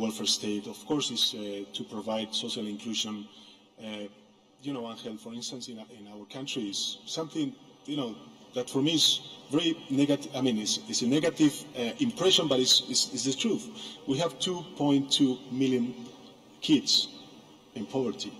welfare state, of course, is uh, to provide social inclusion. Uh, you know, Angel, for instance, in, in our country is something, you know, that for me is very negative. I mean, it's, it's a negative uh, impression, but it's, it's, it's, the truth. We have 2.2 million kids in poverty.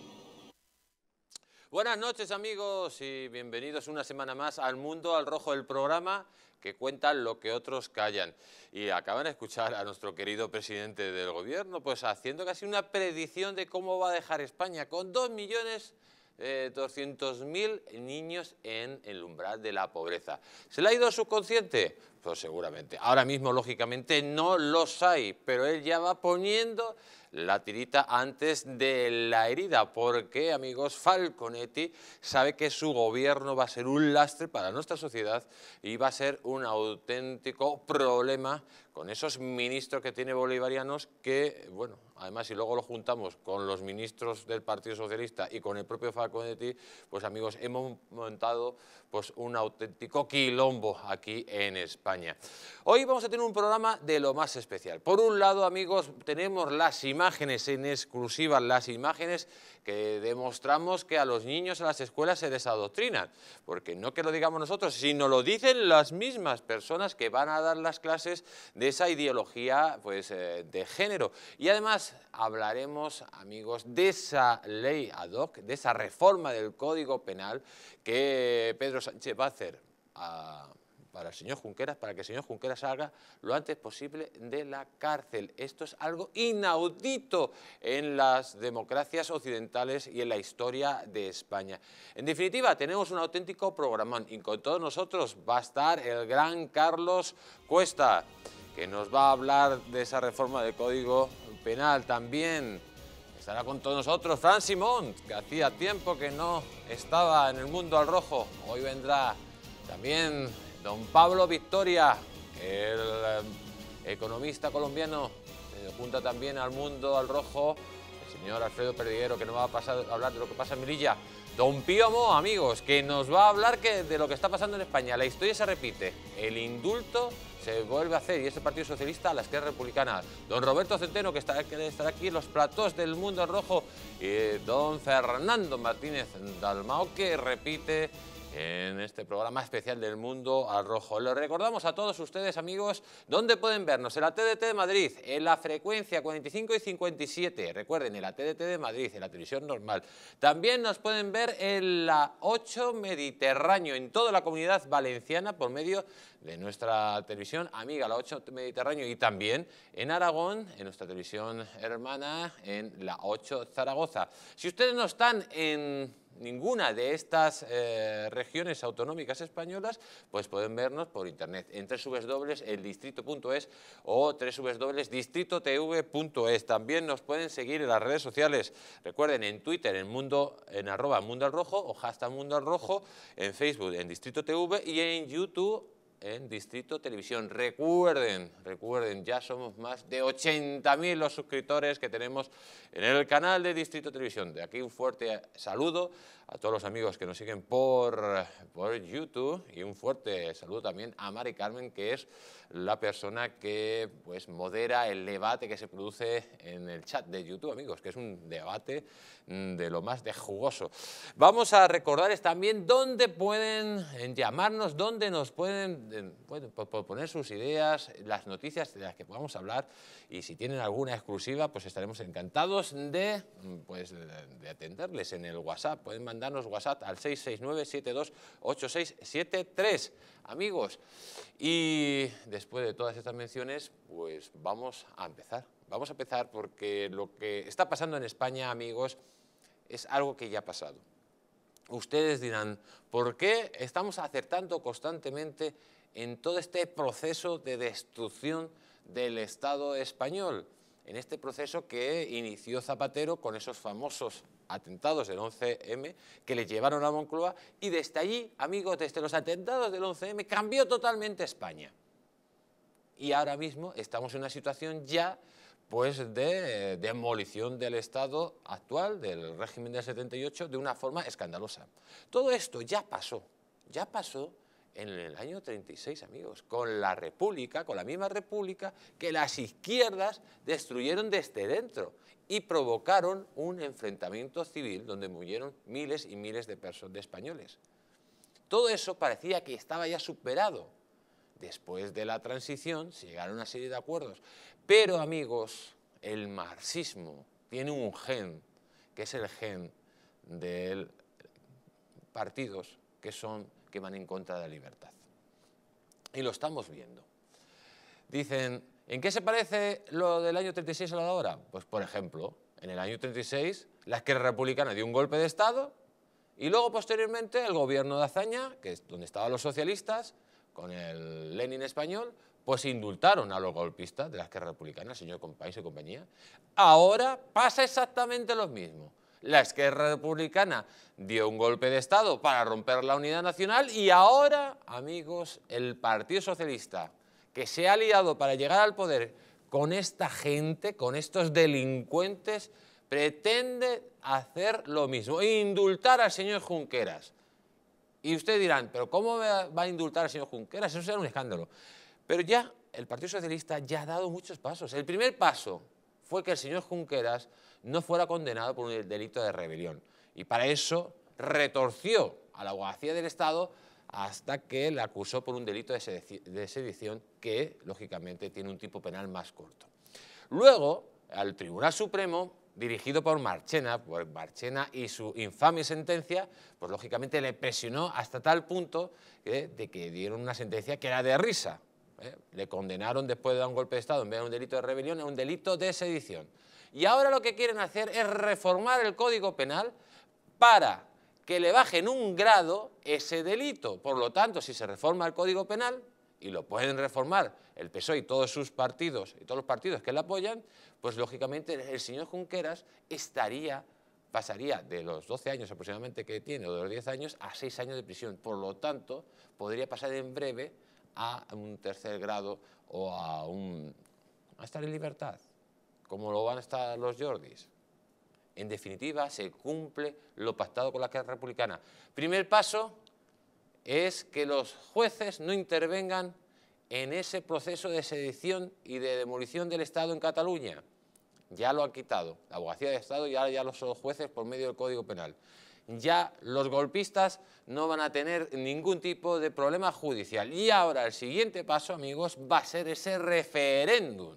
Buenas noches amigos y bienvenidos una semana más al Mundo al Rojo, el programa que cuentan lo que otros callan. Y acaban de escuchar a nuestro querido presidente del gobierno, pues haciendo casi una predicción de cómo va a dejar España con dos millones 200.000 eh, niños en el umbral de la pobreza. ¿Se le ha ido su subconsciente? Pues seguramente. Ahora mismo, lógicamente, no los hay, pero él ya va poniendo la tirita antes de la herida, porque, amigos, Falconetti sabe que su gobierno va a ser un lastre para nuestra sociedad y va a ser un auténtico problema con esos ministros que tiene bolivarianos que, bueno, además si luego lo juntamos con los ministros del Partido Socialista y con el propio Falconetti, pues amigos, hemos montado pues un auténtico quilombo aquí en España. Hoy vamos a tener un programa de lo más especial. Por un lado, amigos, tenemos las imágenes en exclusiva, las imágenes que demostramos que a los niños en las escuelas se les porque no que lo digamos nosotros, sino lo dicen las mismas personas que van a dar las clases de esa ideología pues, eh, de género. Y además hablaremos, amigos, de esa ley ad hoc, de esa reforma del Código Penal que Pedro Sánchez va a hacer. A para el señor Junqueras, para que el señor Junqueras salga lo antes posible de la cárcel. Esto es algo inaudito en las democracias occidentales y en la historia de España. En definitiva, tenemos un auténtico programón y con todos nosotros va a estar el gran Carlos Cuesta, que nos va a hablar de esa reforma del Código Penal también. Estará con todos nosotros Fran Simón, que hacía tiempo que no estaba en el mundo al rojo. Hoy vendrá también Don Pablo Victoria, el eh, economista colombiano, apunta también al mundo, al rojo, el señor Alfredo Perdiguero, que nos va a, pasar, a hablar de lo que pasa en Mirilla. Don Pío Mo, amigos, que nos va a hablar de lo que está pasando en España. La historia se repite, el indulto se vuelve a hacer y es Partido Socialista a la izquierda republicana. Don Roberto Centeno, que está que aquí en los platós del mundo al rojo, y eh, don Fernando Martínez Dalmao, que repite en este programa especial del Mundo al Rojo. Les recordamos a todos ustedes, amigos, dónde pueden vernos. En la TDT de Madrid, en la frecuencia 45 y 57. Recuerden, en la TDT de Madrid, en la televisión normal. También nos pueden ver en la 8 Mediterráneo, en toda la comunidad valenciana, por medio de nuestra televisión amiga, la 8 Mediterráneo, y también en Aragón, en nuestra televisión hermana, en la 8 Zaragoza. Si ustedes no están en ninguna de estas eh, regiones autonómicas españolas, pues pueden vernos por internet en www.eldistrito.es o www.distritotv.es. También nos pueden seguir en las redes sociales. Recuerden, en Twitter, en, mundo, en arroba mundo al rojo o hashtag mundo al rojo, en Facebook, en Distrito TV y en YouTube en Distrito Televisión. Recuerden, recuerden, ya somos más de 80.000 los suscriptores que tenemos en el canal de Distrito Televisión. De aquí un fuerte saludo a todos los amigos que nos siguen por, por YouTube y un fuerte saludo también a Mari Carmen, que es la persona que pues, modera el debate que se produce en el chat de YouTube, amigos, que es un debate mm, de lo más de jugoso. Vamos a recordarles también dónde pueden llamarnos, dónde nos pueden, pueden poner sus ideas, las noticias de las que podamos hablar y si tienen alguna exclusiva, pues estaremos encantados de, mm, pues, de atenderles en el WhatsApp. Pueden danos WhatsApp al 669-728673. Amigos, y después de todas estas menciones, pues vamos a empezar. Vamos a empezar porque lo que está pasando en España, amigos, es algo que ya ha pasado. Ustedes dirán, ¿por qué estamos acertando constantemente en todo este proceso de destrucción del Estado español? en este proceso que inició Zapatero con esos famosos atentados del 11M que le llevaron a Moncloa y desde allí, amigos, desde los atentados del 11M cambió totalmente España. Y ahora mismo estamos en una situación ya pues de demolición del Estado actual, del régimen del 78, de una forma escandalosa. Todo esto ya pasó, ya pasó en el año 36, amigos, con la República, con la misma República que las izquierdas destruyeron desde dentro y provocaron un enfrentamiento civil donde murieron miles y miles de personas de españoles. Todo eso parecía que estaba ya superado. Después de la transición se llegaron a una serie de acuerdos. Pero, amigos, el marxismo tiene un gen, que es el gen de partidos que son que van en contra de la libertad. Y lo estamos viendo. Dicen, ¿en qué se parece lo del año 36 a lo de ahora? Pues, por ejemplo, en el año 36, la izquierda republicana dio un golpe de Estado y luego, posteriormente, el gobierno de Azaña, que es donde estaban los socialistas, con el Lenin español, pues indultaron a los golpistas de la izquierda republicana, el señor Compaís y compañía. Ahora pasa exactamente lo mismo. La Esquerra Republicana dio un golpe de Estado para romper la unidad nacional y ahora, amigos, el Partido Socialista, que se ha aliado para llegar al poder con esta gente, con estos delincuentes, pretende hacer lo mismo, indultar al señor Junqueras. Y ustedes dirán, pero ¿cómo va a indultar al señor Junqueras? Eso será un escándalo. Pero ya el Partido Socialista ya ha dado muchos pasos. El primer paso fue que el señor Junqueras no fuera condenado por un delito de rebelión. Y para eso retorció a la abogacía del Estado hasta que la acusó por un delito de, sedición que, lógicamente, tiene un tipo penal más corto. Luego, al Tribunal Supremo, dirigido por Marchena, por Marchena y su infame sentencia, pues lógicamente le presionó hasta tal punto de que dieron una sentencia que era de risa, ¿eh? Le condenaron después de dar un golpe de Estado, en vez de un delito de rebelión, es un delito de sedición. Y ahora lo que quieren hacer es reformar el Código Penal para que le bajen un grado ese delito. Por lo tanto, si se reforma el Código Penal, y lo pueden reformar el PSOE y todos sus partidos, y todos los partidos que le apoyan, pues lógicamente el señor Junqueras estaría pasaría de los 12 años aproximadamente que tiene, o de los 10 años, a 6 años de prisión. Por lo tanto, podría pasar en breve a un tercer grado o a, un, a estar en libertad, como lo van a estar los Jordis. En definitiva, se cumple lo pactado con la Carta Republicana. Primer paso es que los jueces no intervengan en ese proceso de sedición y de demolición del Estado en Cataluña. Ya lo han quitado, la abogacía de Estado y ahora ya los jueces por medio del Código Penal ya los golpistas no van a tener ningún tipo de problema judicial. Y ahora el siguiente paso, amigos, va a ser ese referéndum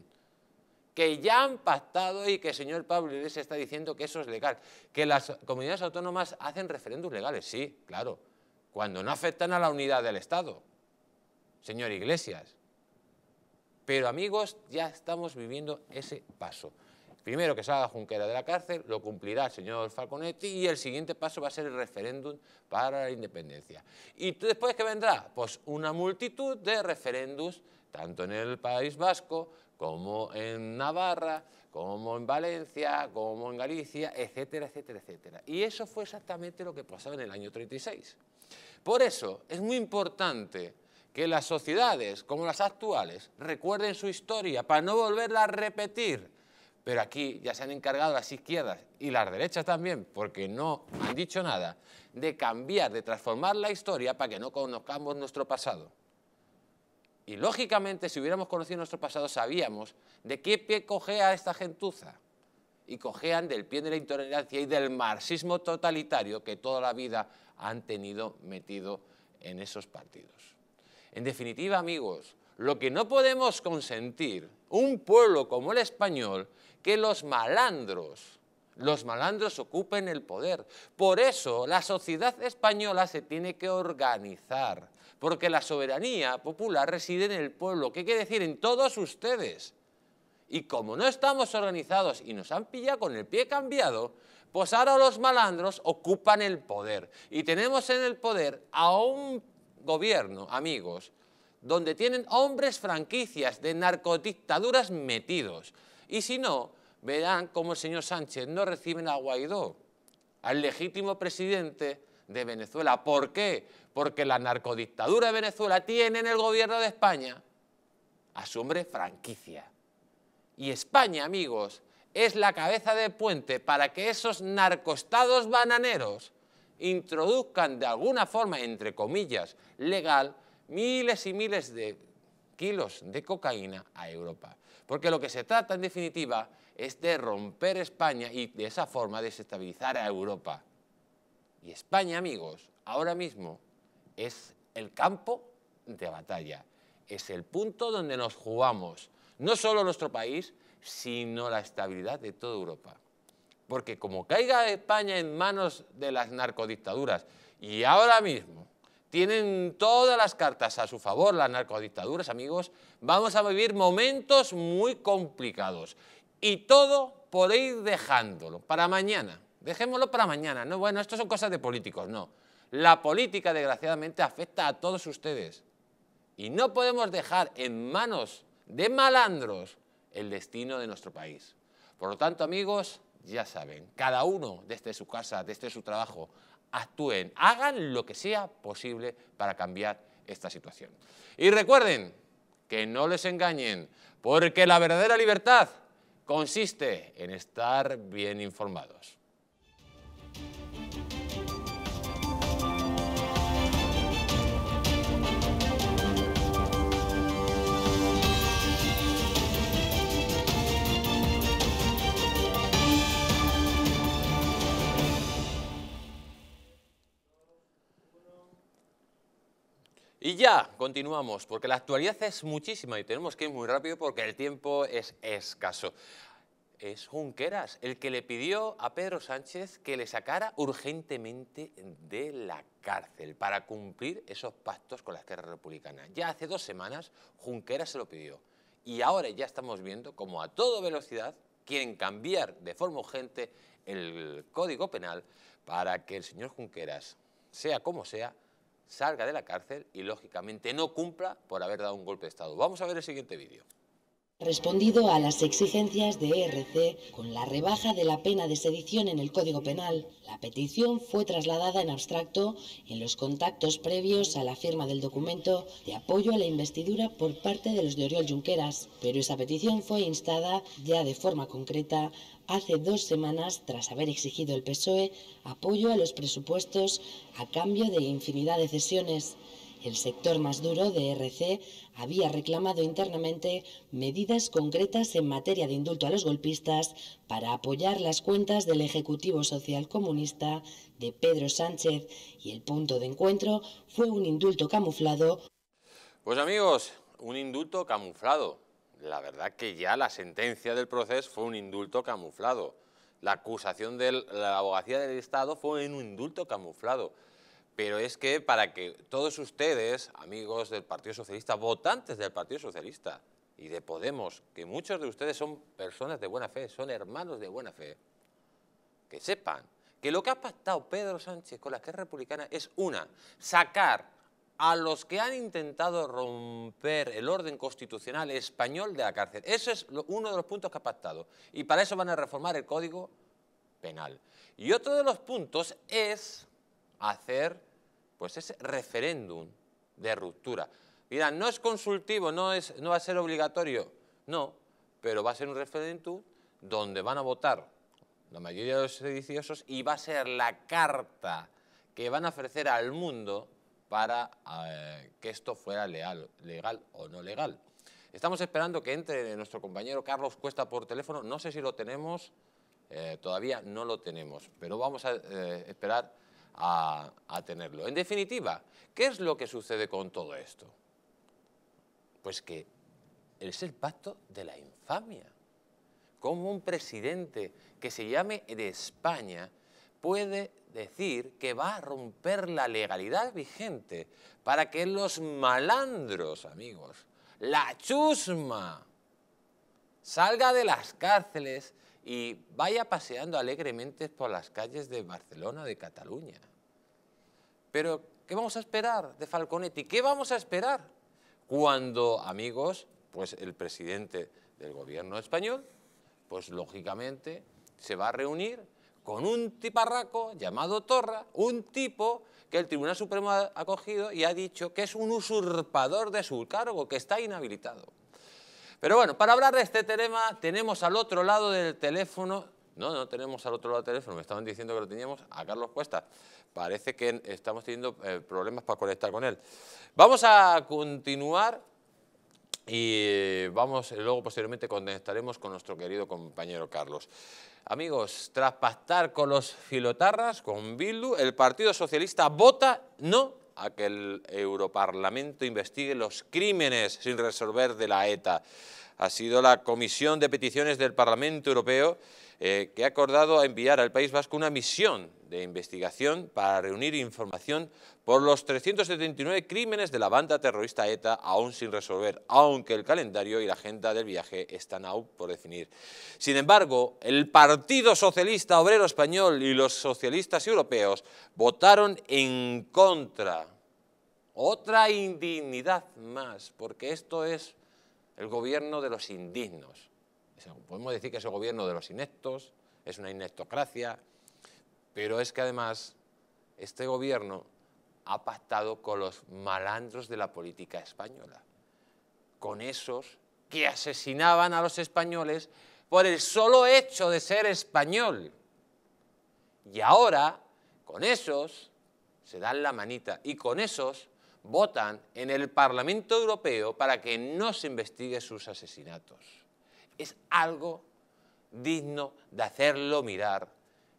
que ya han pactado y que el señor Pablo Iglesias está diciendo que eso es legal. Que las comunidades autónomas hacen referéndums legales, sí, claro, cuando no afectan a la unidad del Estado, señor Iglesias. Pero amigos, ya estamos viviendo ese paso. Primero que salga Junquera de la cárcel, lo cumplirá el señor Falconetti y el siguiente paso va a ser el referéndum para la independencia. ¿Y después qué vendrá? Pues una multitud de referéndums, tanto en el País Vasco como en Navarra, como en Valencia, como en Galicia, etcétera, etcétera, etcétera. Y eso fue exactamente lo que pasaba en el año 36. Por eso es muy importante que las sociedades como las actuales recuerden su historia para no volverla a repetir pero aquí ya se han encargado las izquierdas y las derechas también, porque no han dicho nada, de cambiar, de transformar la historia para que no conozcamos nuestro pasado. Y lógicamente, si hubiéramos conocido nuestro pasado, sabíamos de qué pie cogea esta gentuza. Y cojean del pie de la intolerancia y del marxismo totalitario que toda la vida han tenido metido en esos partidos. En definitiva, amigos, lo que no podemos consentir, un pueblo como el español, que los malandros, los malandros ocupen el poder. Por eso la sociedad española se tiene que organizar, porque la soberanía popular reside en el pueblo, que quiere decir en todos ustedes. Y como no estamos organizados y nos han pillado con el pie cambiado, pues ahora los malandros ocupan el poder. Y tenemos en el poder a un gobierno, amigos, donde tienen hombres franquicias de narcodictaduras metidos, y si no, verán cómo el señor Sánchez no recibe a Guaidó, al legítimo presidente de Venezuela. ¿Por qué? Porque la narcodictadura de Venezuela tiene en el gobierno de España a su hombre franquicia. Y España, amigos, es la cabeza de puente para que esos narcostados bananeros introduzcan de alguna forma, entre comillas, legal, miles y miles de kilos de cocaína a Europa. Porque lo que se trata, en definitiva, es de romper España y de esa forma desestabilizar a Europa. Y España, amigos, ahora mismo es el campo de batalla. Es el punto donde nos jugamos no solo nuestro país, sino la estabilidad de toda Europa. Porque como caiga España en manos de las narcodictaduras, y ahora mismo tienen todas las cartas a su favor las narcodictaduras, amigos. Vamos a vivir momentos muy complicados. Y todo por ir dejándolo para mañana. Dejémoslo para mañana. No, bueno, esto son cosas de políticos, no. La política, desgraciadamente, afecta a todos ustedes. Y no podemos dejar en manos de malandros el destino de nuestro país. Por lo tanto, amigos, ya saben, cada uno desde su casa, desde su trabajo, actúen, hagan lo que sea posible para cambiar esta situación. Y recuerden que no les engañen, porque la verdadera libertad consiste en estar bien informados. Y ya, continuamos, porque la actualidad es muchísima y tenemos que ir muy rápido porque el tiempo es escaso. Es Junqueras el que le pidió a Pedro Sánchez que le sacara urgentemente de la cárcel para cumplir esos pactos con la Esquerra republicana. Ya hace dos semanas Junqueras se lo pidió y ahora ya estamos viendo como a toda velocidad quieren cambiar de forma urgente el Código Penal para que el señor Junqueras, sea como sea, salga de la cárcel y lógicamente no cumpla por haber dado un golpe de Estado. Vamos a ver el siguiente vídeo. Respondido a las exigencias de ERC con la rebaja de la pena de sedición en el Código Penal, la petición fue trasladada en abstracto en los contactos previos a la firma del documento de apoyo a la investidura por parte de los de Oriol Junqueras, pero esa petición fue instada ya de forma concreta hace dos semanas, tras haber exigido el PSOE apoyo a los presupuestos a cambio de infinidad de cesiones. El sector más duro de RC había reclamado internamente medidas concretas en materia de indulto a los golpistas para apoyar las cuentas del Ejecutivo Social Comunista de Pedro Sánchez y el punto de encuentro fue un indulto camuflado. Pues amigos, un indulto camuflado la verdad que ya la sentencia del proceso fue un indulto camuflado. La acusación de la abogacía del Estado fue un indulto camuflado. Pero es que para que todos ustedes, amigos del Partido Socialista, votantes del Partido Socialista y de Podemos, que muchos de ustedes son personas de buena fe, son hermanos de buena fe, que sepan que lo que ha pactado Pedro Sánchez con la que republicana es una, sacar a los que han intentado romper el orden constitucional español de la cárcel. Eso es uno de los puntos que ha pactado. Y para eso van a reformar el Código Penal. Y otro de los puntos es hacer pues ese referéndum de ruptura. Dirán, no es consultivo, no, es, no va a ser obligatorio. No, pero va a ser un referéndum donde van a votar la mayoría de los sediciosos y va a ser la carta que van a ofrecer al mundo para eh, que esto fuera legal, o no legal. Estamos esperando que entre nuestro compañero Carlos Cuesta por teléfono. No sé si lo tenemos, eh, todavía no lo tenemos, pero vamos a eh, esperar a tenerlo. En definitiva, ¿qué es lo que sucede con todo esto? Pues que es el pacto de la infamia. Como un presidente que se llame de España puede decir que va a romper la legalidad vigente para que los malandros, amigos, la chusma, salga de las cárceles y vaya paseando alegremente por las calles de Barcelona, de Cataluña. Pero, ¿qué vamos a esperar de Falconetti? ¿Qué vamos a esperar cuando, amigos, pues el presidente del gobierno español, pues lógicamente se va a reunir con un tiparraco llamado Torra, un tipo que el Tribunal Supremo ha cogido y ha dicho que es un usurpador de su cargo, que está inhabilitado. Pero bueno, para hablar de este tema tenemos al otro lado del teléfono, no, no tenemos al otro lado del teléfono, me estaban diciendo que lo teníamos, a Carlos Cuesta. Parece que estamos teniendo eh, problemas para conectar con él. Vamos a continuar y eh, vamos, eh, luego posteriormente contestaremos con nuestro querido compañero Carlos. Amigos, tras pactar con los filotarras, con Bildu, el Partido Socialista vota no a que el Europarlamento investigue los crímenes sin resolver de la ETA ha sido la Comisión de Peticiones del Parlamento Europeo eh, que ha acordado enviar al País Vasco una misión de investigación para reunir información por los 379 crímenes de la banda terrorista ETA aún sin resolver, aunque el calendario y la agenda del viaje están aún por definir. Sin embargo, el Partido Socialista Obrero Español y los socialistas europeos votaron en contra. Otra indignidad más, porque esto es el gobierno de los indignos. Podemos decir que es el gobierno de los ineptos, es una inectocracia, pero es que además este gobierno ha pactado con los malandros de la política española, con esos que asesinaban a los españoles por el solo hecho de ser español. Y ahora, con esos, se dan la manita y con esos votan en el Parlamento Europeo para que no se investigue sus asesinatos. Es algo digno de hacerlo mirar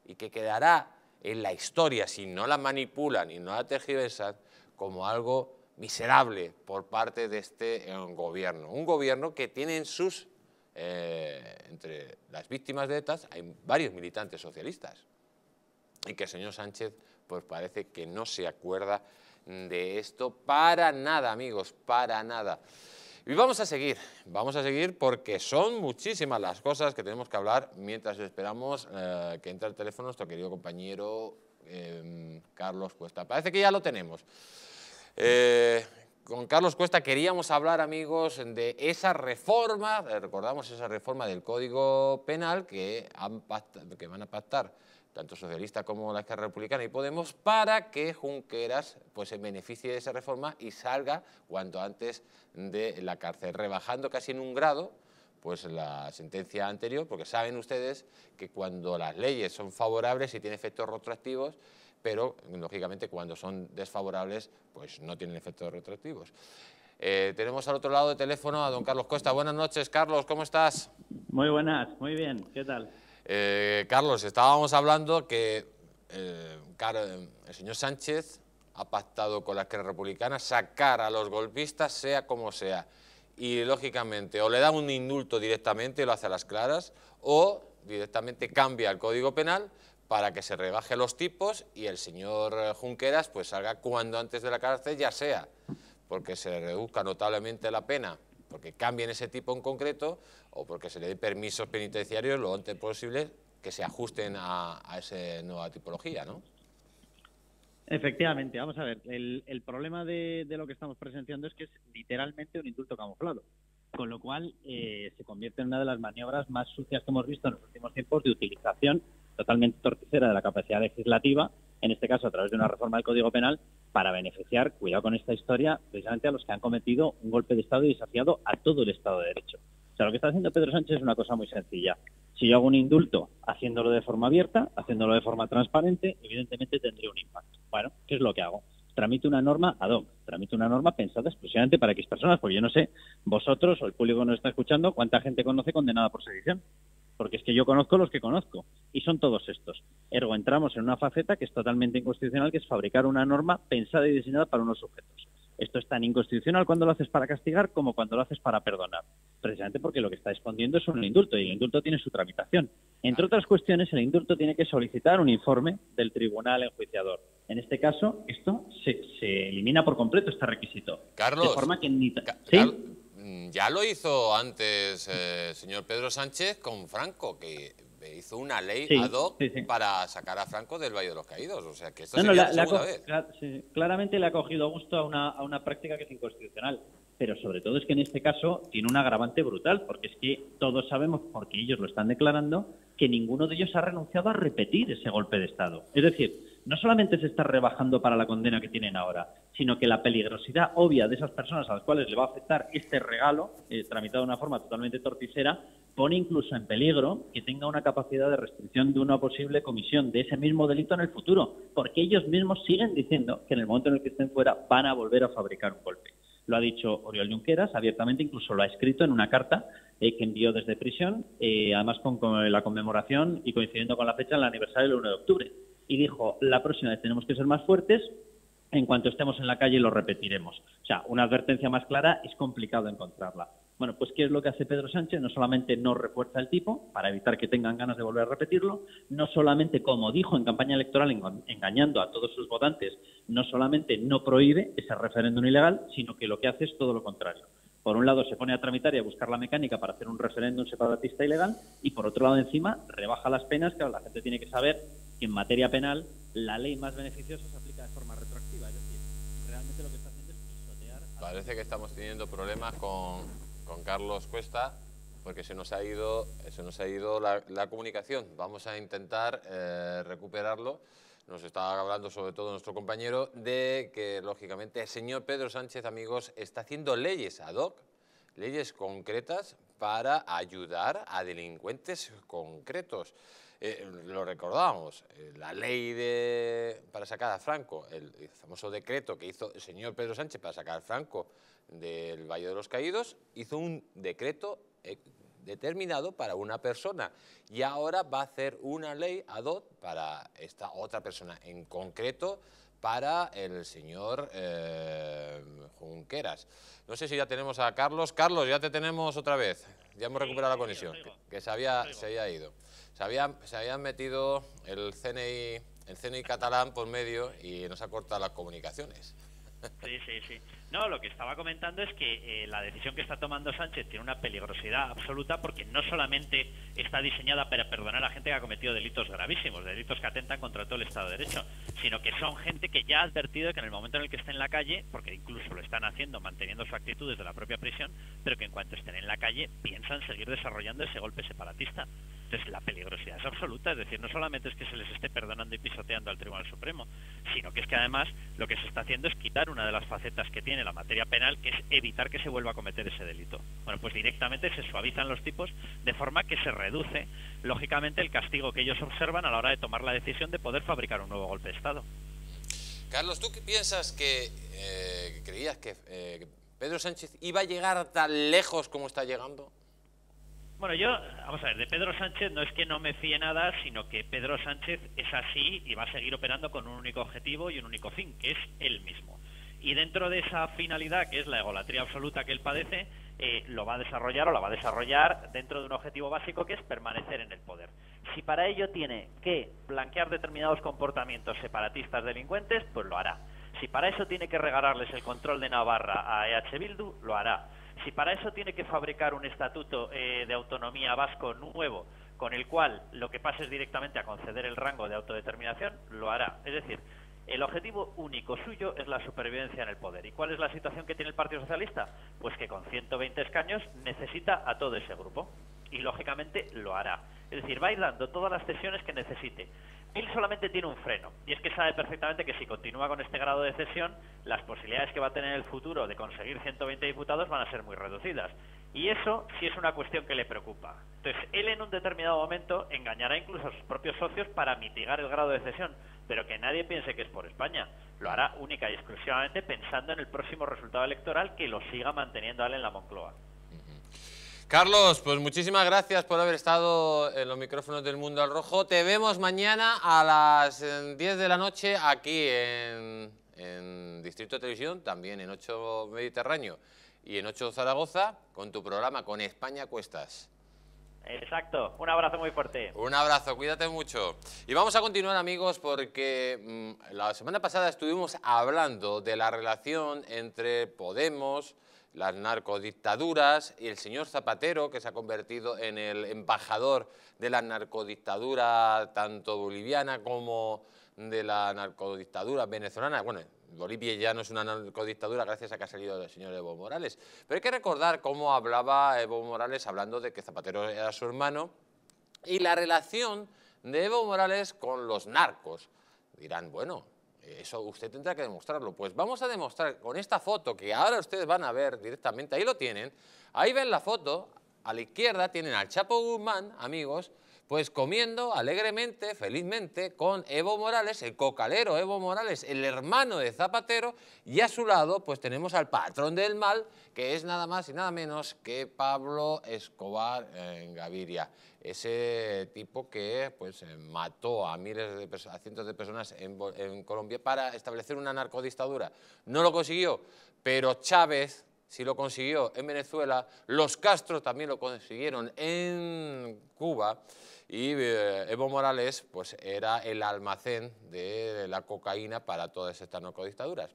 y que quedará en la historia, si no la manipulan y no la tergiversan, como algo miserable por parte de este eh, gobierno. Un gobierno que tiene en sus, eh, entre las víctimas de ETA, hay varios militantes socialistas y que el señor Sánchez pues parece que no se acuerda de esto. Para nada, amigos, para nada. Y vamos a seguir, vamos a seguir porque son muchísimas las cosas que tenemos que hablar mientras esperamos eh, que entre el teléfono nuestro querido compañero em, Carlos Cuesta. Parece que ya lo tenemos. Eh, con Carlos Cuesta queríamos hablar, amigos, de esa reforma, recordamos esa reforma del Código Penal que, han que van a pactar tanto socialista como la izquierda republicana y Podemos, para que Junqueras pues, se beneficie de esa reforma y salga cuanto antes de la cárcel, rebajando casi en un grado pues la sentencia anterior, porque saben ustedes que cuando las leyes son favorables y tienen efectos retroactivos, pero lógicamente cuando son desfavorables, pues no tienen efectos retroactivos. Eh, tenemos al otro lado de teléfono a don Carlos Costa. Buenas noches, Carlos, ¿cómo estás? Muy buenas, muy bien, ¿qué tal? Eh, Carlos, estábamos hablando que eh, eh, el señor Sánchez ha pactado con la Esquerra republicana sacar a los golpistas sea como sea. Y lógicamente o le da un indulto directamente y lo hace a las claras o directamente cambia el código penal para que se rebaje los tipos y el señor Junqueras pues salga cuando antes de la cárcel ya sea, porque se reduzca notablemente la pena porque cambien ese tipo en concreto o porque se le dé permisos penitenciarios lo antes posible que se ajusten a, esa nueva tipología, ¿no? Efectivamente, vamos a ver, el, problema de, lo que estamos presenciando es que es literalmente un indulto camuflado, con lo cual eh, se convierte en una de las maniobras más sucias que hemos visto en los últimos tiempos de utilización totalmente torticera de la capacidad legislativa, en este caso a través de una reforma del Código Penal, para beneficiar, cuidado con esta historia, precisamente a los que han cometido un golpe de Estado y desafiado a todo el Estado de Derecho. O sea, lo que está haciendo Pedro Sánchez es una cosa muy sencilla. Si yo hago un indulto haciéndolo de forma abierta, haciéndolo de forma transparente, evidentemente tendría un impacto. Bueno, ¿qué es lo que hago? Tramite una norma ad hoc, tramite una norma pensada exclusivamente para X personas, porque yo no sé, vosotros o el público que nos está escuchando, cuánta gente conoce condenada por sedición porque es que yo conozco los que conozco y son todos estos. Ergo, entramos en una faceta que es totalmente inconstitucional, que es fabricar una norma pensada y diseñada para unos sujetos. Esto es tan inconstitucional cuando lo haces para castigar como cuando lo haces para perdonar, precisamente porque lo que está escondiendo es un indulto y el indulto tiene su tramitación. Entre otras cuestiones, el indulto tiene que solicitar un informe del tribunal enjuiciador. En este caso, esto se, elimina por completo este requisito. Carlos, de forma que ni Mm, ya lo hizo antes eh, el señor Pedro Sánchez con Franco, que hizo una ley ad hoc para sacar a Franco del Valle de los Caídos. O sea, que esto es. la, claramente le ha cogido gusto a una, a una práctica que es inconstitucional. Pero sobre todo es que en este caso tiene un agravante brutal, porque es que todos sabemos, porque ellos lo están declarando, que ninguno de ellos ha renunciado a repetir ese golpe de Estado. Es decir, no solamente se está rebajando para la condena que tienen ahora, sino que la peligrosidad obvia de esas personas a las cuales le va a afectar este regalo, eh, tramitado de una forma totalmente torticera, pone incluso en peligro que tenga una capacidad de restricción de una posible comisión de ese mismo delito en el futuro, porque ellos mismos siguen diciendo que en el momento en el que estén fuera van a volver a fabricar un golpe. Lo ha dicho Oriol Junqueras abiertamente, incluso lo ha escrito en una carta eh, que envió desde prisión, eh, además con, la conmemoración y coincidiendo con la fecha en el aniversario del 1 de octubre y dijo, la próxima vez tenemos que ser más fuertes, en cuanto estemos en la calle lo repetiremos. O sea, una advertencia más clara es complicado encontrarla. Bueno, pues ¿qué es lo que hace Pedro Sánchez? No solamente no refuerza el tipo para evitar que tengan ganas de volver a repetirlo, no solamente, como dijo en campaña electoral engañando a todos sus votantes, no solamente no prohíbe ese referéndum ilegal, sino que lo que hace es todo lo contrario. Por un lado se pone a tramitar y a buscar la mecánica para hacer un referéndum separatista ilegal y por otro lado encima rebaja las penas, que la gente tiene que saber en materia penal, la ley más beneficiosa se aplica de forma retroactiva. Es decir, realmente lo que está haciendo es pisotear... Parece que estamos teniendo problemas con, con Carlos Cuesta porque se nos ha ido, se nos ha ido la, comunicación. Vamos a intentar eh, recuperarlo. Nos estaba hablando sobre todo nuestro compañero de que, lógicamente, el señor Pedro Sánchez, amigos, está haciendo leyes ad hoc, leyes concretas para ayudar a delincuentes concretos. Eh, lo recordamos, eh, la ley para sacar a Franco, el, famoso decreto que hizo el señor Pedro Sánchez para sacar a Franco del Valle de los Caídos, hizo un decreto eh, determinado para una persona y ahora va a hacer una ley ad hoc para esta otra persona, en concreto para el señor Junqueras. No sé si ya tenemos a Carlos. Carlos, ya te tenemos otra vez. Ya hemos recuperado la conexión, que, se, había, se había ido. Se habían, metido el CNI, el CNI catalán por medio y nos ha cortado las comunicaciones. Sí, sí, sí. No, lo que estaba comentando es que eh, la decisión que está tomando Sánchez tiene una peligrosidad absoluta porque no solamente está diseñada para perdonar a gente que ha cometido delitos gravísimos, delitos que atentan contra todo el Estado de Derecho, sino que son gente que ya ha advertido que en el momento en el que esté en la calle, porque incluso lo están haciendo manteniendo su actitud desde la propia prisión, pero que en cuanto estén en la calle piensan seguir desarrollando ese golpe separatista la peligrosidad es absoluta, es decir, no solamente es que se les esté perdonando y pisoteando al Tribunal Supremo, sino que es que además lo que se está haciendo es quitar una de las facetas que tiene la materia penal, que es evitar que se vuelva a cometer ese delito. Bueno, pues directamente se suavizan los tipos de forma que se reduce, lógicamente, el castigo que ellos observan a la hora de tomar la decisión de poder fabricar un nuevo golpe de Estado. Carlos, ¿tú qué piensas que eh, creías eh, que Pedro Sánchez iba a llegar tan lejos como está llegando? Bueno, yo, vamos a ver, de Pedro Sánchez no es que no me fíe nada, sino que Pedro Sánchez es así y va a seguir operando con un único objetivo y un único fin, que es él mismo. Y dentro de esa finalidad, que es la egolatría absoluta que él padece, eh, lo va a desarrollar o la va a desarrollar dentro de un objetivo básico que es permanecer en el poder. Si para ello tiene que blanquear determinados comportamientos separatistas delincuentes, pues lo hará. Si para eso tiene que regalarles el control de Navarra a EH Bildu, lo hará si para eso tiene que fabricar un estatuto eh, de autonomía vasco nuevo, con el cual lo que pase es directamente a conceder el rango de autodeterminación, lo hará. Es decir, el objetivo único suyo es la supervivencia en el poder. ¿Y cuál es la situación que tiene el Partido Socialista? Pues que con 120 escaños necesita a todo ese grupo. Y lógicamente lo hará. Es decir, va dando todas las sesiones que necesite. Él solamente tiene un freno, y es que sabe perfectamente que si continúa con este grado de cesión, las posibilidades que va a tener en el futuro de conseguir 120 diputados van a ser muy reducidas. Y eso sí es una cuestión que le preocupa. Entonces, él en un determinado momento engañará incluso a sus propios socios para mitigar el grado de cesión, pero que nadie piense que es por España. Lo hará única y exclusivamente pensando en el próximo resultado electoral que lo siga manteniendo él en la Moncloa. Carlos, pues muchísimas gracias por haber estado en los micrófonos del Mundo al Rojo. Te vemos mañana a las 10 eh, de la noche aquí en, Distrito de Televisión, también en 8 Mediterráneo y en 8 Zaragoza, con tu programa Con España Cuestas. Exacto, un abrazo muy fuerte. Un abrazo, cuídate mucho. Y vamos a continuar amigos porque mm, la semana pasada estuvimos hablando de la relación entre Podemos las narcodictaduras y el señor Zapatero, que se ha convertido en el embajador de la narcodictadura tanto boliviana como de la narcodictadura venezolana. Bueno, Bolivia ya no es una narcodictadura gracias a que ha salido el señor Evo Morales. Pero hay que recordar cómo hablaba Evo Morales hablando de que Zapatero era su hermano y la relación de Evo Morales con los narcos. Dirán, bueno, eso usted tendrá que demostrarlo. Pues vamos a demostrar con esta foto que ahora ustedes van a ver directamente, ahí lo tienen, ahí ven la foto, a la izquierda tienen al Chapo Guzmán, amigos, pues comiendo alegremente, felizmente, con Evo Morales, el cocalero Evo Morales, el hermano de Zapatero, y a su lado pues tenemos al patrón del mal, que es nada más y nada menos que Pablo Escobar en Gaviria. Ese tipo que pues, eh, mató a miles de a cientos de personas en, Colombia para establecer una narcodictadura. No lo consiguió, pero Chávez, si lo consiguió en Venezuela, los Castro también lo consiguieron en Cuba, y eh, Evo Morales pues, era el almacén de la cocaína para todas estas narcodictaduras.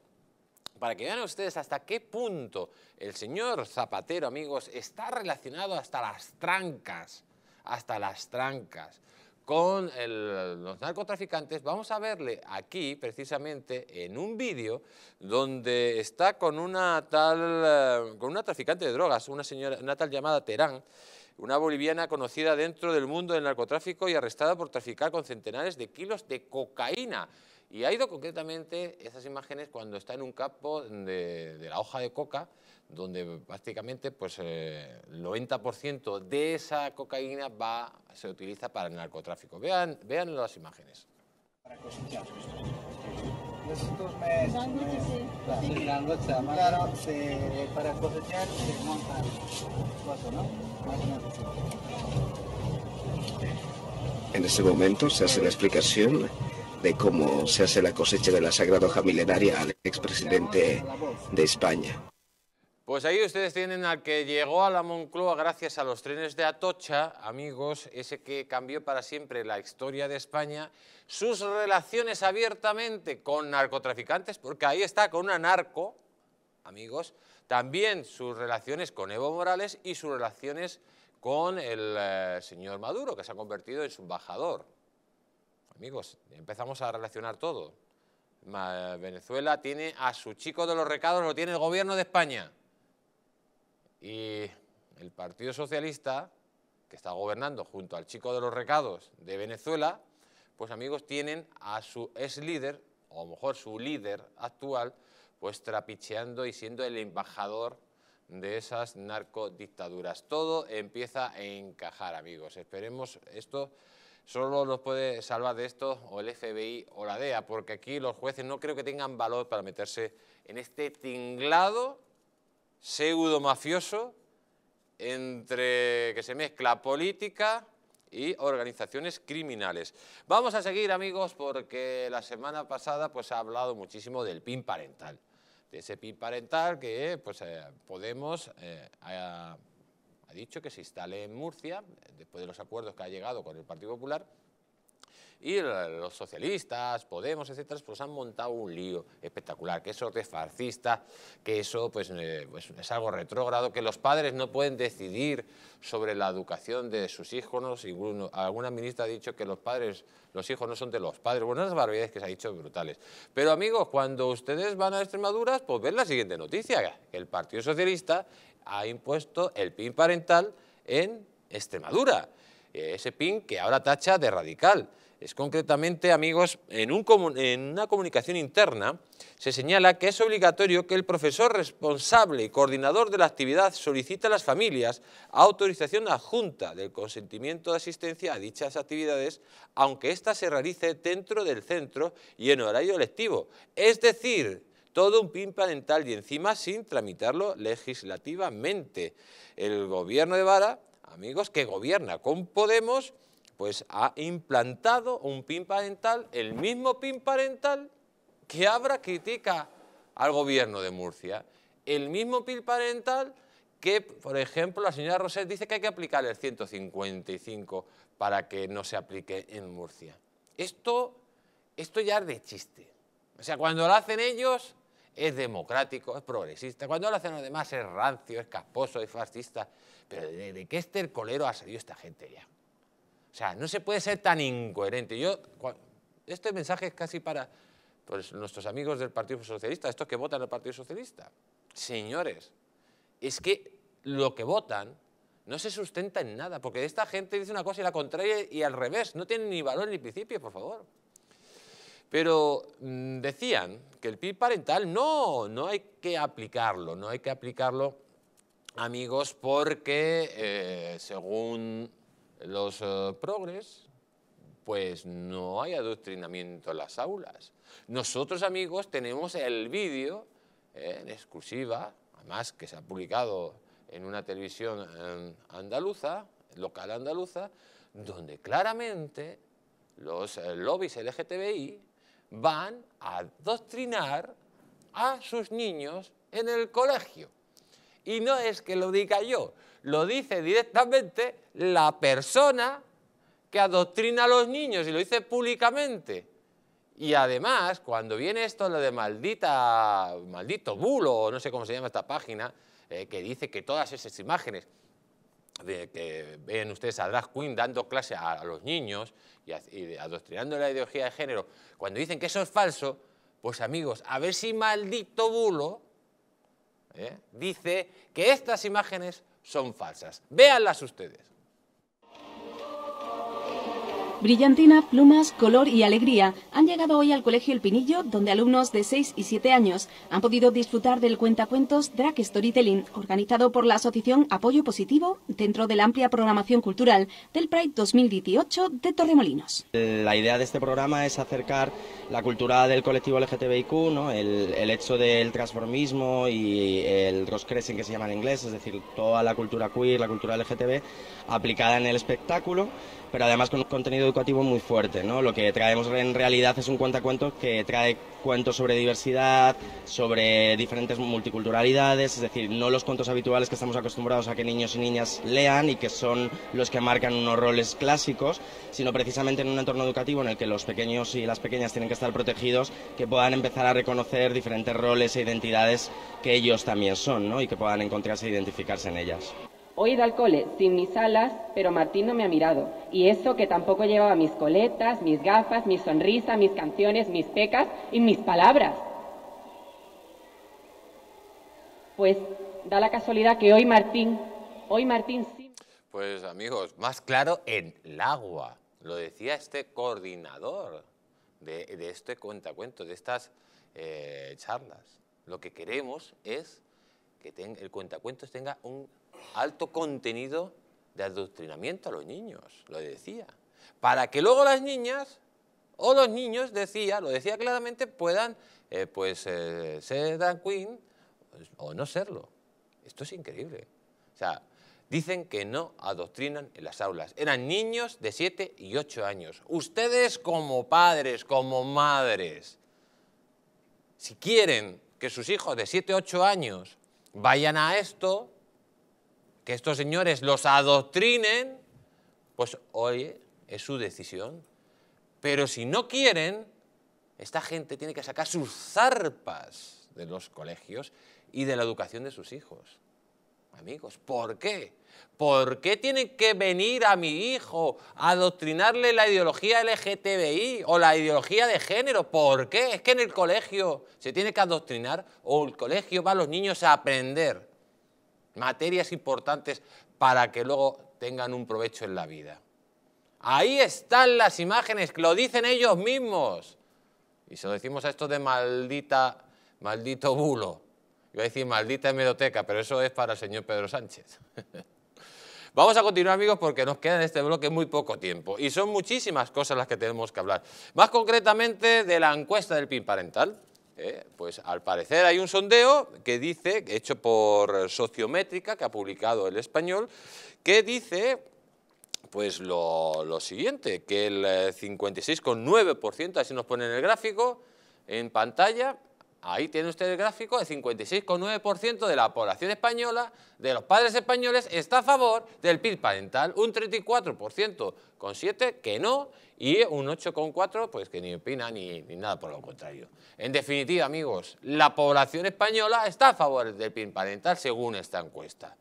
Para que vean ustedes hasta qué punto el señor Zapatero, amigos, está relacionado hasta las trancas, hasta las trancas con los narcotraficantes, vamos a verle aquí precisamente en un vídeo donde está con una tal, eh, con una traficante de drogas, una señora, una tal llamada Terán, una boliviana conocida dentro del mundo del narcotráfico y arrestada por traficar con centenares de kilos de cocaína. Y ha ido concretamente esas imágenes cuando está en un campo de, la hoja de coca, donde prácticamente pues, eh, el 90% de esa cocaína va, se utiliza para el narcotráfico. Vean, vean las imágenes. En este momento se hace la explicación de cómo se hace la cosecha de la Sagrada Hoja Milenaria al expresidente de España. Pues ahí ustedes tienen al que llegó a la Moncloa gracias a los trenes de Atocha, amigos, ese que cambió para siempre la historia de España, sus relaciones abiertamente con narcotraficantes, porque ahí está con un narco, amigos, también sus relaciones con Evo Morales y sus relaciones con el eh, señor Maduro, que se ha convertido en su embajador. Amigos, empezamos a relacionar todo. Venezuela tiene a su chico de los recados, lo tiene el gobierno de España. Y el Partido Socialista, que está gobernando junto al chico de los recados de Venezuela, pues amigos, tienen a su ex líder, o mejor su líder actual, pues trapicheando y siendo el embajador de esas narcodictaduras. Todo empieza a encajar, amigos. Esperemos esto, solo nos puede salvar de esto o el FBI o la DEA, porque aquí los jueces no creo que tengan valor para meterse en este tinglado pseudo mafioso entre que se mezcla política y organizaciones criminales. Vamos a seguir amigos porque la semana pasada pues ha hablado muchísimo del PIN parental, de ese PIN parental que pues, eh, Podemos eh, ha, ha dicho que se instale en Murcia después de los acuerdos que ha llegado con el Partido Popular y los socialistas, Podemos, etcétera, pues han montado un lío espectacular, que eso es farcista, que eso pues, eh, pues, es algo retrógrado, que los padres no pueden decidir sobre la educación de sus hijos, ¿no? alguna ministra ha dicho que los padres, los hijos no son de los padres, bueno, esas barbaridades que se ha dicho brutales. Pero amigos, cuando ustedes van a Extremadura, pues ven la siguiente noticia, el Partido Socialista ha impuesto el PIN parental en Extremadura, ese PIN que ahora tacha de radical es concretamente, amigos, en, una comunicación interna se señala que es obligatorio que el profesor responsable y coordinador de la actividad solicite a las familias autorización adjunta del consentimiento de asistencia a dichas actividades, aunque ésta se realice dentro del centro y en horario lectivo. Es decir, todo un pin parental y encima sin tramitarlo legislativamente. El gobierno de Vara, amigos, que gobierna con Podemos pues ha implantado un PIN parental, el mismo PIN parental que Abra critica al gobierno de Murcia, el mismo PIN parental que, por ejemplo, la señora Roset dice que hay que aplicar el 155 para que no se aplique en Murcia. Esto, esto ya es de chiste. O sea, cuando lo hacen ellos es democrático, es progresista. Cuando lo hacen los demás es rancio, es casposo, es fascista. Pero ¿de, de qué estercolero ha salido esta gente ya? O sea, no se puede ser tan incoherente. Yo, este mensaje es casi para pues, nuestros amigos del Partido Socialista, estos que votan al Partido Socialista. Señores, es que lo que votan no se sustenta en nada, porque esta gente dice una cosa y la contraria y al revés, no tienen ni valor ni principio, por favor. Pero mm, decían que el PIB parental no, no hay que aplicarlo, no hay que aplicarlo, amigos, porque eh, según los eh, progres, pues no hay adoctrinamiento en las aulas. Nosotros, amigos, tenemos el vídeo eh, en exclusiva, además que se ha publicado en una televisión em, andaluza, local andaluza, donde claramente los eh, lobbies LGTBI van a adoctrinar a sus niños en el colegio. Y no es que lo diga yo, lo dice directamente la persona que adoctrina a los niños y lo dice públicamente. Y además, cuando viene esto, lo de maldita, maldito bulo, no sé cómo se llama esta página, eh, que dice que todas esas imágenes de que ven ustedes a drag queen dando clase a, los niños y, adoctrinando la ideología de género, cuando dicen que eso es falso, pues amigos, a ver si maldito bulo eh, dice que estas imágenes son falsas. Véanlas ustedes. Brillantina, plumas, color y alegría han llegado hoy al Colegio El Pinillo, donde alumnos de 6 y 7 años han podido disfrutar del cuentacuentos Drag Storytelling, organizado por la Asociación Apoyo Positivo dentro de la amplia programación cultural del Pride 2018 de Torremolinos. La idea de este programa es acercar la cultura del colectivo LGTBIQ, ¿no? el, hecho del transformismo y el cross que se llama en inglés, es decir, toda la cultura queer, la cultura LGTB aplicada en el espectáculo, pero además con un contenido educativo muy fuerte. ¿no? Lo que traemos en realidad es un cuentacuentos que trae cuentos sobre diversidad, sobre diferentes multiculturalidades, es decir, no los cuentos habituales que estamos acostumbrados a que niños y niñas lean y que son los que marcan unos roles clásicos, sino precisamente en un entorno educativo en el que los pequeños y las pequeñas tienen que estar protegidos, que puedan empezar a reconocer diferentes roles e identidades que ellos también son, ¿no? Y que puedan encontrarse e identificarse en ellas he ido al cole sin mis alas, pero Martín no me ha mirado. Y eso que tampoco llevaba mis coletas, mis gafas, mi sonrisa, mis canciones, mis pecas y mis palabras. Pues da la casualidad que hoy Martín, hoy Martín sí. Pues amigos, más claro en el agua. Lo decía este coordinador de, este cuentacuento, de estas eh, charlas. Lo que queremos es que el el cuentacuentos tenga un alto contenido de adoctrinamiento a los niños, lo decía. Para que luego las niñas o los niños, decía, lo decía claramente, puedan eh, pues, eh, ser Dan queen o no serlo. Esto es increíble. O sea, dicen que no adoctrinan en las aulas. Eran niños de 7 y 8 años. Ustedes como padres, como madres, si quieren que sus hijos de 7 8 años vayan a esto, que estos señores los adoctrinen, pues oye, es su decisión. Pero si no quieren, esta gente tiene que sacar sus zarpas de los colegios y de la educación de sus hijos. Amigos, ¿por qué? ¿Por qué tienen que venir a mi hijo a adoctrinarle la ideología LGTBI o la ideología de género? ¿Por qué? Es que en el colegio se tiene que adoctrinar o el colegio va a los niños a aprender materias importantes para que luego tengan un provecho en la vida. Ahí están las imágenes, que lo dicen ellos mismos. Y se lo decimos a esto de maldita, maldito bulo. Iba a decir maldita hemeroteca, pero eso es para el señor Pedro Sánchez. Vamos a continuar, amigos, porque nos queda en este bloque muy poco tiempo y son muchísimas cosas las que tenemos que hablar. Más concretamente de la encuesta del PIN parental. ¿eh? pues al parecer hay un sondeo que dice, hecho por Sociométrica, que ha publicado el español, que dice pues lo, lo siguiente, que el 56,9%, así nos pone en el gráfico, en pantalla, Ahí tiene usted el gráfico, el 56,9% de la población española, de los padres españoles, está a favor del PIB parental, un 34% con 7 que no, y un 8,4 pues que ni opina ni, ni, nada por lo contrario. En definitiva, amigos, la población española está a favor del PIB parental según esta encuesta.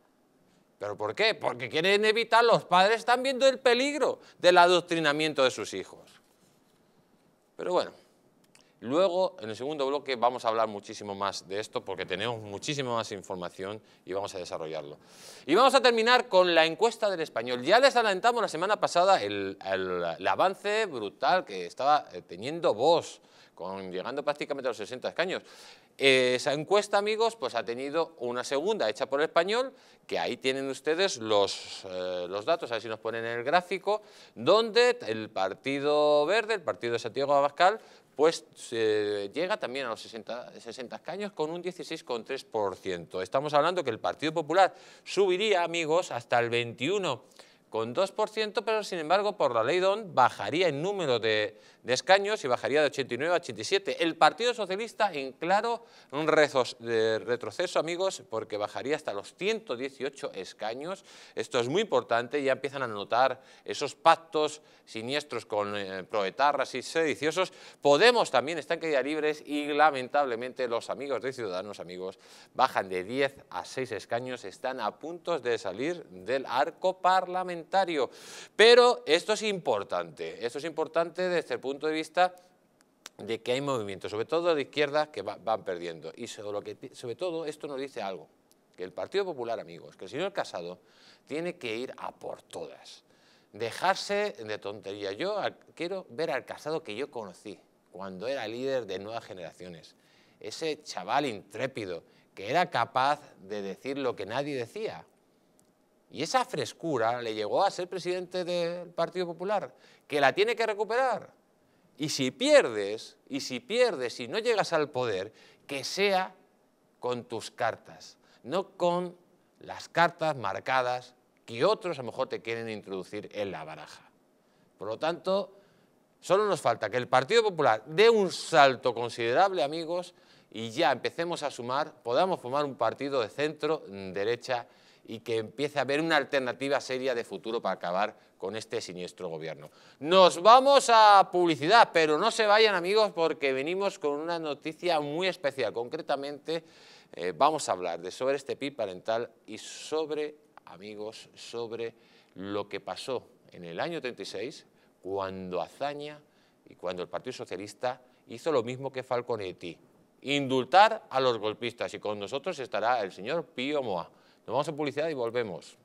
¿Pero por qué? Porque quieren evitar, los padres están viendo el peligro del adoctrinamiento de sus hijos. Pero bueno. Luego, en el segundo bloque, vamos a hablar muchísimo más de esto porque tenemos muchísima más información y vamos a desarrollarlo. Y vamos a terminar con la encuesta del español. Ya les adelantamos la semana pasada el, avance brutal que estaba eh, teniendo vos, con, llegando prácticamente a los 60 escaños. Eh, esa encuesta, amigos, pues ha tenido una segunda hecha por el español, que ahí tienen ustedes los, eh, los datos, a ver si nos ponen en el gráfico, donde el Partido Verde, el Partido de Santiago Abascal, pues llega también a los 60, 60 con un 16,3%. Estamos hablando que el Partido Popular subiría, amigos, hasta el 21% con 2%, pero sin embargo por la ley DON bajaría en número de, escaños y bajaría de 89 a 87. El Partido Socialista en claro un retroceso, amigos, porque bajaría hasta los 118 escaños. Esto es muy importante, ya empiezan a notar esos pactos siniestros con eh, proetarras y sediciosos. Podemos también está en libres y lamentablemente los amigos de Ciudadanos, amigos, bajan de 10 a 6 escaños, están a punto de salir del arco parlamentario pero esto es importante, esto es importante desde el punto de vista de que hay movimientos, sobre todo de izquierda, que van perdiendo. Y sobre, sobre todo esto nos dice algo, que el Partido Popular, amigos, que el señor Casado tiene que ir a por todas. Dejarse de tontería. Yo quiero ver al Casado que yo conocí cuando era líder de Nuevas Generaciones. Ese chaval intrépido que era capaz de decir lo que nadie decía, y esa frescura le llegó a ser presidente del Partido Popular, que la tiene que recuperar. Y si pierdes, y si pierdes y no llegas al poder, que sea con tus cartas, no con las cartas marcadas que otros a lo mejor te quieren introducir en la baraja. Por lo tanto, solo nos falta que el Partido Popular dé un salto considerable, amigos, y ya empecemos a sumar, podamos formar un partido de centro, derecha, y que empiece a haber una alternativa seria de futuro para acabar con este siniestro gobierno. Nos vamos a publicidad, pero no se vayan amigos porque venimos con una noticia muy especial. Concretamente eh, vamos a hablar de sobre este PIB parental y sobre, amigos, sobre lo que pasó en el año 36 cuando Azaña y cuando el Partido Socialista hizo lo mismo que Falconetti, indultar a los golpistas y con nosotros estará el señor Pío Moa. Nos vamos a publicidad y volvemos.